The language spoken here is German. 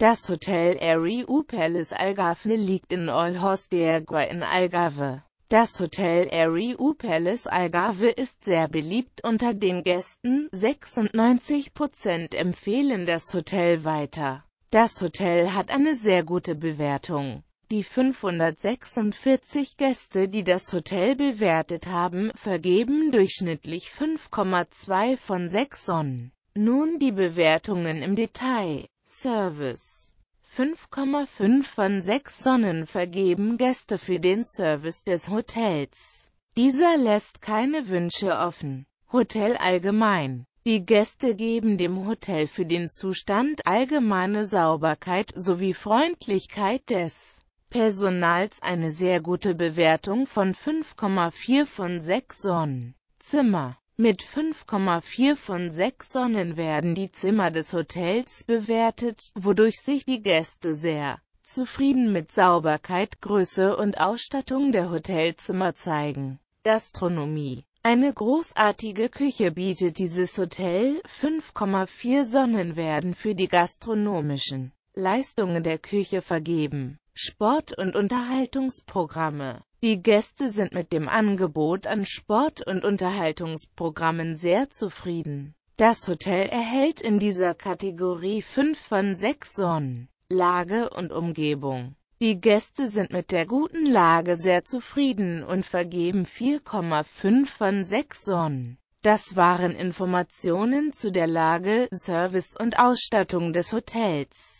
Das Hotel Airy U Palace Algarve liegt in Olhos de Agua in Algarve. Das Hotel Airy U Palace Algarve ist sehr beliebt unter den Gästen, 96% empfehlen das Hotel weiter. Das Hotel hat eine sehr gute Bewertung. Die 546 Gäste, die das Hotel bewertet haben, vergeben durchschnittlich 5,2 von 6 Sonnen. Nun die Bewertungen im Detail. Service 5,5 von 6 Sonnen vergeben Gäste für den Service des Hotels. Dieser lässt keine Wünsche offen. Hotel allgemein die Gäste geben dem Hotel für den Zustand allgemeine Sauberkeit sowie Freundlichkeit des Personals eine sehr gute Bewertung von 5,4 von 6 Sonnen. Zimmer mit 5,4 von 6 Sonnen werden die Zimmer des Hotels bewertet, wodurch sich die Gäste sehr zufrieden mit Sauberkeit, Größe und Ausstattung der Hotelzimmer zeigen. Gastronomie eine großartige Küche bietet dieses Hotel, 5,4 Sonnen werden für die gastronomischen Leistungen der Küche vergeben. Sport- und Unterhaltungsprogramme die Gäste sind mit dem Angebot an Sport- und Unterhaltungsprogrammen sehr zufrieden. Das Hotel erhält in dieser Kategorie 5 von 6 Sonnen. Lage und Umgebung. Die Gäste sind mit der guten Lage sehr zufrieden und vergeben 4,5 von 6 Sonnen. Das waren Informationen zu der Lage, Service und Ausstattung des Hotels.